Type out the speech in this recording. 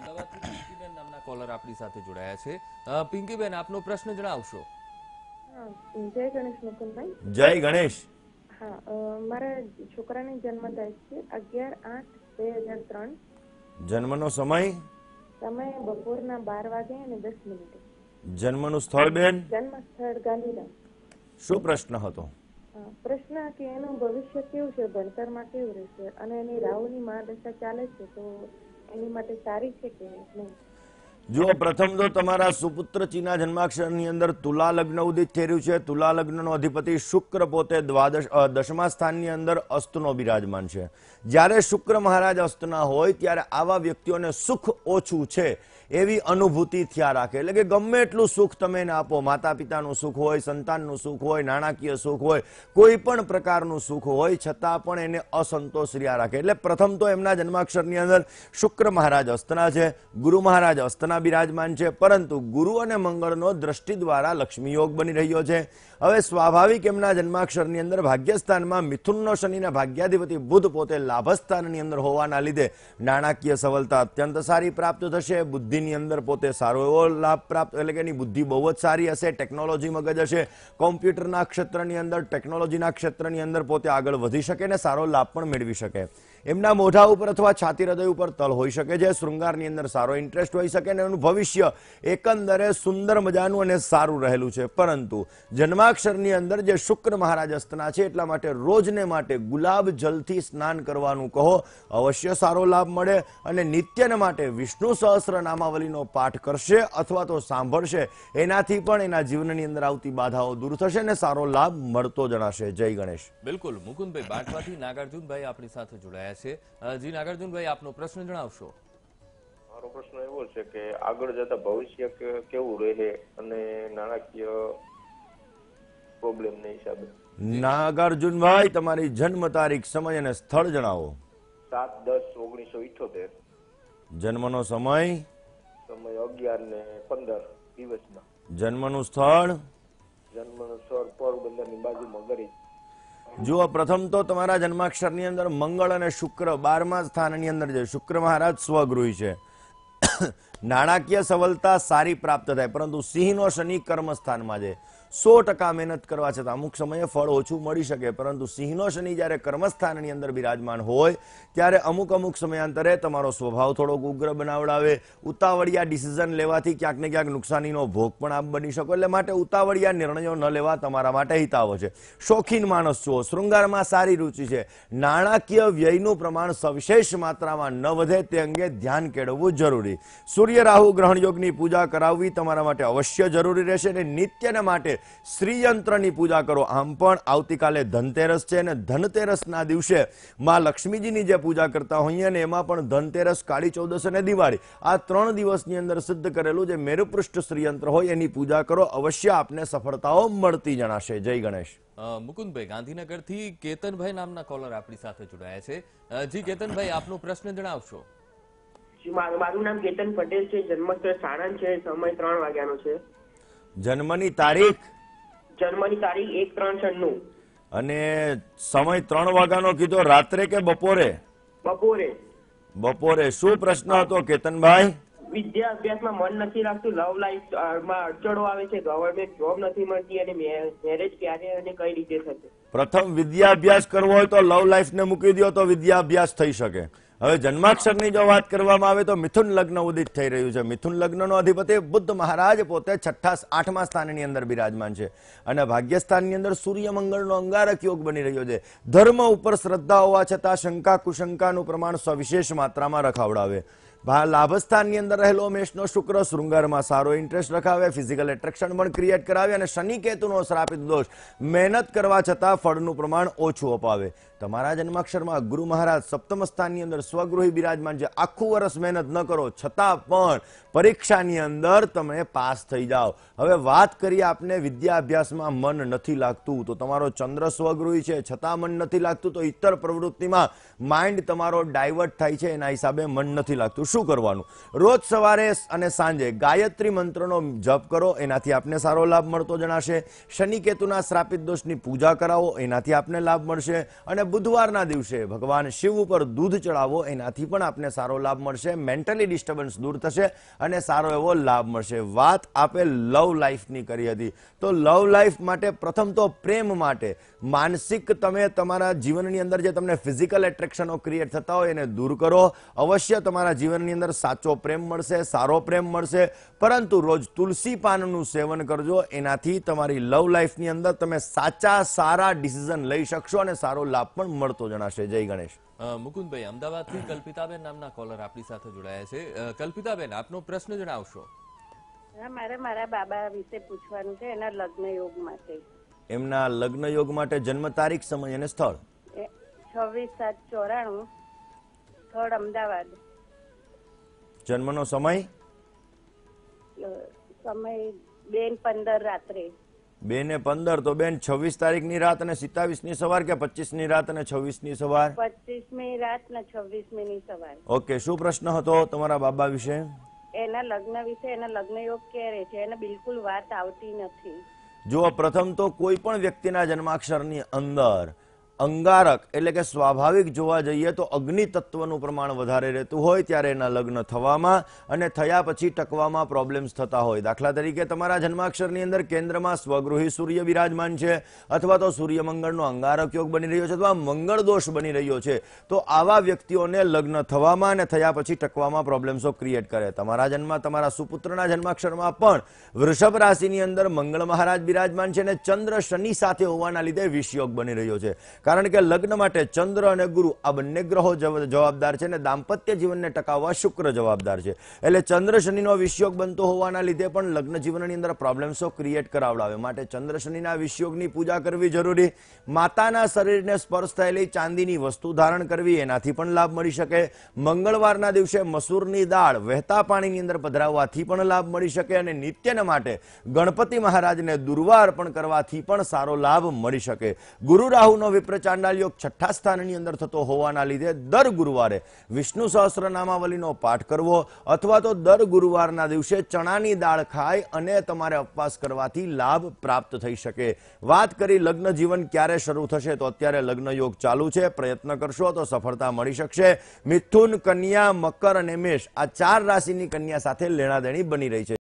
અમદાવાદથી પિંકીબેન નામના કોલર આપણી સાથે જોડાયા છે પિંકીબેન આપનો પ્રશ્ન જણાવશો જય ગણેશ મુકુંદભાઈ જય ગણેશ હા મારા છોકરાની જન્મ તારીખ છે અગિયાર આઠ બે હજાર ત્રણ જન્મનો સમય સમય બપોરના બાર વાગે અને દસ મિનિટે જન્મનું સ્થળ બેન જન્મ સ્થળ ગાંધીધામ શું પ્રશ્ન હતો પ્રશ્ન કે એનું ભવિષ્ય કેવું છે ભણતરમાં કેવું રહેશે અને એની રાહુની મહાદશા ચાલે છે તો જો પ્રથમ તો તમારા સુપુત્ર ચીના જન્માક્ષરની અંદર તુલા લગ્ન ઉદિત થઈ રહ્યું છે તુલા લગ્નનો અધિપતિ શુક્ર પોતે દ્વાદશ દશમા સ્થાનની અંદર અસ્ત નો બિરાજમાન છે જ્યારે શુક્ર મહારાજ અસ્તના હોય ત્યારે આવા વ્યક્તિઓને સુખ ઓછું છે એવી અનુભૂતિ થયા રાખે એટલે કે ગમે એટલું સુખ તમે એને આપો માતા પિતાનું સુખ હોય સંતાનનું સુખ હોય નાણાકીય સુખ હોય કોઈ પણ પ્રકારનું સુખ હોય છતાં પણ એને અસંતોષ રહ્યા રાખે એટલે પ્રથમ તો એમના જન્માક્ષરની અંદર શુક્ર મહારાજ અસ્તના છે ગુરુ મહારાજ અસ્તના બિરાજમાન છે પરંતુ ગુરુ અને મંગળનો દ્રષ્ટિ દ્વારા લક્ષ્મી યોગ બની રહ્યો છે હવે સ્વાભાવિક એમના જન્માક્ષરની અંદર ભાગ્યસ્થાનમાં મિથુનનો શનિના ભાગ્યાધિપતિ બુધ પોતે લાભસ્થાનની અંદર હોવાના લીધે નાણાકીય સવલતા અત્યંત સારી પ્રાપ્ત થશે બુદ્ધિ બુદ્ધિની અંદર પોતે સારો એવો લાભ પ્રાપ્ત એટલે કે એની બુદ્ધિ બહુ જ સારી હશે ટેકનોલોજી મગજ હશે કોમ્પ્યુટરના ક્ષેત્રની અંદર ટેકનોલોજીના ક્ષેત્રની અંદર પોતે આગળ વધી શકે ને સારો લાભ પણ મેળવી શકે એમના મોઢા ઉપર અથવા છાતી હૃદય ઉપર તલ હોઈ શકે છે શૃંગારની અંદર સારો ઇન્ટરેસ્ટ હોઈ શકે અને એનું ભવિષ્ય એકંદરે સુંદર મજાનું અને સારું રહેલું છે પરંતુ જન્માક્ષરની અંદર જે શુક્ર મહારાજ અસ્તના છે એટલા માટે રોજને માટે ગુલાબ જલથી સ્નાન કરવાનું કહો અવશ્ય સારો લાભ મળે અને નિત્યને માટે વિષ્ણુ સહસ્રનામા નિયમાવલીનો પાઠ કરશે અથવા તો સાંભળશે એનાથી પણ એના જીવનની અંદર આવતી બાધાઓ દૂર થશે ને સારો લાભ મળતો જણાશે જય ગણેશ બિલકુલ મુકુંદભાઈ બાટવાથી નાગાર્જુનભાઈ આપણી સાથે જોડાયા છે જી નાગાર્જુનભાઈ આપનો પ્રશ્ન જણાવશો મારો પ્રશ્ન એવો છે કે આગળ જતા ભવિષ્ય કેવું રહે અને નાણાકીય પ્રોબ્લેમને હિસાબે નાગાર્જુનભાઈ તમારી જન્મ તારીખ સમય અને સ્થળ જણાવો સાત દસ ઓગણીસો ઇઠોતેર જન્મનો સમય સમય અગિયાર ને પંદર દિવસના જન્મનું સ્થળ જન્મનું સ્થળ પોરબંદરની બાજુમાં ગરી જુઓ પ્રથમ તો તમારા જન્માક્ષરની અંદર મંગળ અને શુક્ર બારમા સ્થાનની અંદર છે શુક્ર મહારાજ સ્વગૃહી છે નાણાકીય સવલતા સારી પ્રાપ્ત થાય પરંતુ સિંહનો શનિ કર્મ સ્થાનમાં છે સો ટકા મહેનત કરવા છતાં અમુક સમયે ફળ ઓછું મળી શકે પરંતુ સિંહનો શનિ જ્યારે કર્મસ્થાનની અંદર બિરાજમાન હોય ત્યારે અમુક અમુક સમયાંતરે તમારો સ્વભાવ થોડોક ઉગ્ર બનાવડાવે ઉતાવળિયા ડિસિઝન લેવાથી ક્યાંક ને ક્યાંક નુકસાનીનો ભોગ પણ આપ બની શકો એટલે માટે ઉતાવળિયા નિર્ણયો ન લેવા તમારા માટે હિતાવો છે શોખીન માણસ છો શૃંગારમાં સારી રુચિ છે નાણાકીય વ્યયનું પ્રમાણ સવિશેષ માત્રામાં ન વધે તે અંગે ધ્યાન કેળવવું જરૂરી સૂર્ય રાહુ ગ્રહણ યોગની પૂજા કરાવવી તમારા માટે અવશ્ય જરૂરી રહેશે અને નિત્યને માટે શ્રીયંત્રની પૂજા કરો આમ પણ આવતીકાલે ધનતેરસ છે અને ધનતેરસના દિવસે માં લક્ષ્મીજીની જે પૂજા કરતા હોઈએ અને એમાં પણ ધનતેરસ કાળી ચૌદસ અને દિવાળી આ ત્રણ દિવસની અંદર સિદ્ધ કરેલું જે મેરુપૃષ્ઠ શ્રીયંત્ર હોય એની પૂજા કરો અવશ્ય આપને સફળતાઓ મળતી જણાશે જય ગણેશ મુકુંદભાઈ ગાંધીનગરથી કેતનભાઈ નામના કોલર આપણી સાથે જોડાયા છે જી કેતનભાઈ આપનો પ્રશ્ન જણાવશો મારું નામ કેતન પટેલ છે જન્મસ્થળ સાણંદ છે સમય ત્રણ વાગ્યાનો છે જન્મની તારીખ જન્મની તારીખ એક ત્રણ છન્નું અને સમય ત્રણ વાગ્યાનો કીધો રાત્રે કે બપોરે બપોરે બપોરે શું પ્રશ્ન હતો કેતનભાઈ વિદ્યા અભ્યાસમાં મન નથી રાખતું લવ લાઈફમાં અડચણો આવે છે ગવર્મેન્ટ જોબ નથી મળતી અને મેરેજ ક્યારે અને કઈ રીતે થશે પ્રથમ વિદ્યા અભ્યાસ કરવો હોય તો લવ લાઈફને મૂકી દો તો વિદ્યા અભ્યાસ થઈ શકે હવે જન્માક્ષરની જો વાત કરવામાં આવે તો મિથુન લગ્ન ઉદિત થઈ રહ્યું છે મિથુન લગ્નનો અધિપતિ બુદ્ધ મહારાજ પોતે છઠ્ઠા આઠમા સ્થાનની અંદર બિરાજમાન છે અને ભાગ્યસ્થાનની અંદર સૂર્ય મંગળનો અંગારક યોગ બની રહ્યો છે ધર્મ ઉપર શ્રદ્ધા હોવા છતાં શંકા કુશંકાનું પ્રમાણ સવિશેષ માત્રામાં રખાવડાવે લાભસ્થાનની અંદર રહેલો મેષનો શુક્ર શૃંગારમાં સારો ઇન્ટરેસ્ટ રખાવે ફિઝિકલ એટ્રેક્શન પણ ક્રિએટ કરાવે અને શનિ કેતુનો શ્રાપિત દોષ મહેનત કરવા છતાં ફળનું પ્રમાણ ઓછું અપાવે તમારા જન્માક્ષરમાં ગુરુ મહારાજ સપ્તમ સ્થાનની અંદર સ્વગૃહી બિરાજમાન છે આખું વર્ષ મહેનત ન કરો છતાં પણ પરીક્ષાની અંદર તમે પાસ થઈ જાઓ હવે વાત કરીએ આપને વિદ્યા અભ્યાસમાં મન નથી લાગતું તો તમારો ચંદ્ર સ્વગૃહી છે છતાં મન નથી લાગતું તો ઇતર પ્રવૃત્તિમાં માઇન્ડ તમારો ડાયવર્ટ થાય છે એના હિસાબે મન નથી લાગતું શું કરવાનું રોજ સવારે અને સાંજે ગાયત્રી મંત્રનો જપ કરો એનાથી આપને સારો લાભ મળતો જણાશે શનિકેતુના શ્રાપિત દોષની પૂજા કરાવો એનાથી આપને લાભ મળશે અને બુધવારના દિવસે ભગવાન શિવ ઉપર દૂધ ચડાવો એનાથી પણ આપને સારો લાભ મળશે મેન્ટલી ડિસ્ટર્બન્સ દૂર થશે અને સારો એવો લાભ મળશે વાત આપે લવ લાઈફની કરી હતી તો લવ લાઈફ માટે પ્રથમ તો પ્રેમ માટે માનસિક તમે તમારા જીવનની અંદર જે તમને ફિઝિકલ એટ્રેક્શનો ક્રિએટ થતા હોય એને દૂર કરો અવશ્ય તમારા જીવન જીવનની અંદર સાચો પ્રેમ મળશે સારો પ્રેમ મળશે પરંતુ રોજ તુલસી પાનનું સેવન કરજો એનાથી તમારી લવ લાઈફની અંદર તમે સાચા સારા ડિસિઝન લઈ શકશો અને સારો લાભ પણ મળતો જણાશે જય ગણેશ મુકુંદભાઈ અમદાવાદથી કલ્પિતાબેન નામના કોલર આપણી સાથે જોડાયા છે કલ્પિતાબેન આપનો પ્રશ્ન જણાવશો મારે મારા બાબા વિશે પૂછવાનું છે એના લગ્ન યોગ માટે એમના લગ્ન યોગ માટે જન્મ તારીખ સમય અને સ્થળ છવ્વીસ સાત ચોરાણું સ્થળ અમદાવાદ જન્મનો સમય સમય બેન પંદર રાત્રે બેને પંદર તો બેન છવ્વીસ તારીખ ની રાત અને સિત્તાવીસ ની સવાર કે પચીસ ની રાત અને છવ્વીસ ની સવાર પચીસમી રાત ને છવ્વીસ ની સવાર ઓકે શું પ્રશ્ન હતો તમારા બાબા વિશે એના લગ્ન વિશે એના લગ્ન યોગ ક્યારે છે એને બિલકુલ વાત આવતી નથી જુઓ પ્રથમ તો કોઈ પણ વ્યક્તિના જન્માક્ષરની અંદર અંગારક એટલે કે સ્વાભાવિક જોવા જઈએ તો અગ્નિ તત્વનું પ્રમાણ વધારે રહેતું હોય ત્યારે એના લગ્ન થવામાં અને થયા પછી ટકવામાં પ્રોબ્લેમ્સ થતા હોય દાખલા તરીકે તમારા જન્માક્ષરની અંદર કેન્દ્રમાં સ્વગૃહી સૂર્ય બિરાજમાન છે અથવા તો સૂર્યમંગળનો અંગારક યોગ બની રહ્યો છે અથવા મંગળ દોષ બની રહ્યો છે તો આવા વ્યક્તિઓને લગ્ન થવામાં અને થયા પછી ટકવામાં પ્રોબ્લેમ્સો ક્રિએટ કરે તમારા જન્મ તમારા સુપુત્રના જન્માક્ષરમાં પણ વૃષભ રાશિની અંદર મંગળ મહારાજ બિરાજમાન છે અને ચંદ્ર શનિ સાથે હોવાના લીધે વિષયોગ બની રહ્યો છે કારણ કે લગ્ન માટે ચંદ્ર અને ગુરુ આ બંને ગ્રહો જવાબદાર છે અને દાંપત્ય જીવનને ટકાવવા શુક્ર જવાબદાર છે એટલે ચંદ્ર શનિનો વિષયોગ બનતો હોવાના લીધે પણ લગ્ન જીવનની અંદર પ્રોબ્લેમ્સો ક્રિએટ કરાવડાવે માટે ચંદ્ર શનિના વિષયોગની પૂજા કરવી જરૂરી માતાના શરીરને સ્પર્શ થયેલી ચાંદીની વસ્તુ ધારણ કરવી એનાથી પણ લાભ મળી શકે મંગળવારના દિવસે મસૂરની દાળ વહેતા પાણીની અંદર પધરાવવાથી પણ લાભ મળી શકે અને નિત્યને માટે ગણપતિ મહારાજને દુર્વા અર્પણ કરવાથી પણ સારો લાભ મળી શકે ગુરુ રાહુનો વિપ્ર ચંદ્રાલયક છઠ્ઠા સ્થાનની અંદર થતો હોવાના લીધે દર ગુરવારે વિષ્ણુ સહસ્રનામાવલીનો પાઠ કરવો અથવા તો દર ગુરવારના દિવસે ચણાની દાળ ખાઈ અને તમારા અપવાસ કરવાથી લાભ પ્રાપ્ત થઈ શકે વાત કરી લગ્ન જીવન ક્યારે શરૂ થશે તો અત્યારે લગ્ન યોગ ચાલુ છે પ્રયત્ન કરશો તો સફળતા મળી શકે મિથુન કન્યા મકર અને મેષ આ ચાર રાશિની કન્યા સાથે લેણાધણી બની રહી છે